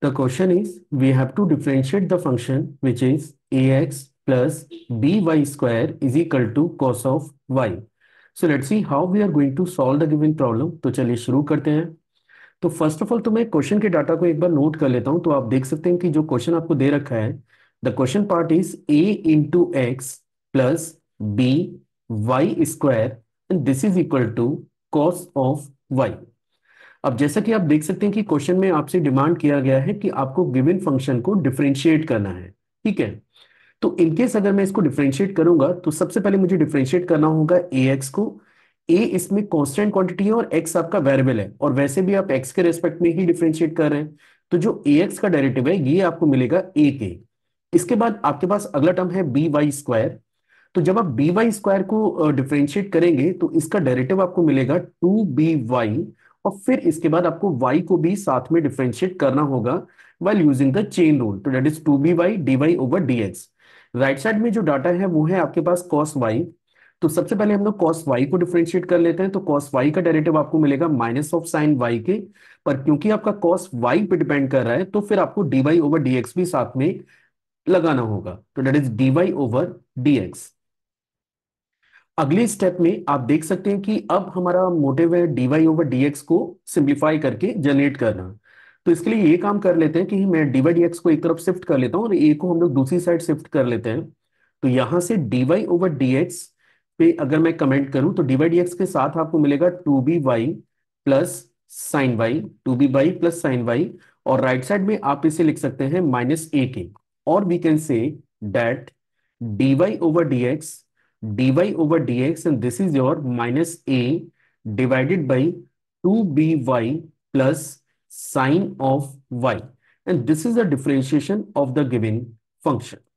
The question is, we have to differentiate the function which is ax plus by square is equal to cos of y. So let's see how we are going to solve the given problem. तो चलिए शुरू करते हैं तो first of all तो मैं question के data को एक बार नोट कर लेता हूँ तो आप देख सकते हैं कि जो क्वेश्चन आपको दे रखा है the question part is A into X plus B Y square this is equal to cos of Y अब जैसा कि आप देख सकते हैं कि क्वेश्चन में आपसे डिमांड किया गया है कि आपको गिवन फंक्शन को डिफ्रेंशिएट करना है ठीक है तो इनकेस अगर मैं इसको डिफ्रेंशिएट करूंगा तो सबसे पहले मुझे डिफ्रेंशिएट करना होगा ए एक्स को ए इसमें कॉन्स्टेंट क्वांटिटी है और एक्स आपका वेरिएबल है और वैसे भी आप एक्स के रेस्पेक्ट में ही डिफ्रेंशिएट कर रहे हैं तो जो ए एक्स का डायरेटिव है ये आपको मिलेगा ए के इसके बाद आपके पास अगला टर्म है बी वाई स्क्वायर तो जब आप बी वाई स्क्वायर को डिफ्रेंशिएट करेंगे तो इसका डायरेटिव आपको मिलेगा टू बी वाई और फिर इसके बाद आपको वाई को भी साथ में डिफ्रेंशिएट करना होगा while using the chain rule तो that is two B Y D Y over D X right side में जो डाटा है वो है आपके पास कॉस वाई तो सबसे पहले हम लोग कॉस वाई को डिफ्रेंशिएट कर लेते हैं तो कॉस वाई का डायरेटिव आपको मिलेगा माइनस ऑफ साइन वाई के पर क्योंकि आपका कॉस वाई पे डिपेंड कर रहा है तो फिर आपको D Y over D X भी साथ में लगाना होगा तो that is D Y over D X अगले स्टेप में आप देख सकते हैं कि अब हमारा मोटिव है डीवाई ओवर डीएक्स को सिंप्लीफाई करके जनरेट करना तो इसके लिए ये काम कर लेते हैं कि मैं डीवाई डीएक्स को एक तरफ शिफ्ट कर लेता हूं और ए को हम लोग दूसरी साइड शिफ्ट कर लेते हैं तो यहां से डीवाई ओवर डीएक्स पे अगर मैं कमेंट करूं तो डीवाई डीएक्स के साथ आपको मिलेगा two B Y plus sine Y two B Y plus sine Y और राइट साइड में आप इसे लिख सकते हैं माइनस ए के और we can say that D Y over D X dy over dx and this is your minus a divided by 2by plus sine of y and this is the differentiation of the given function.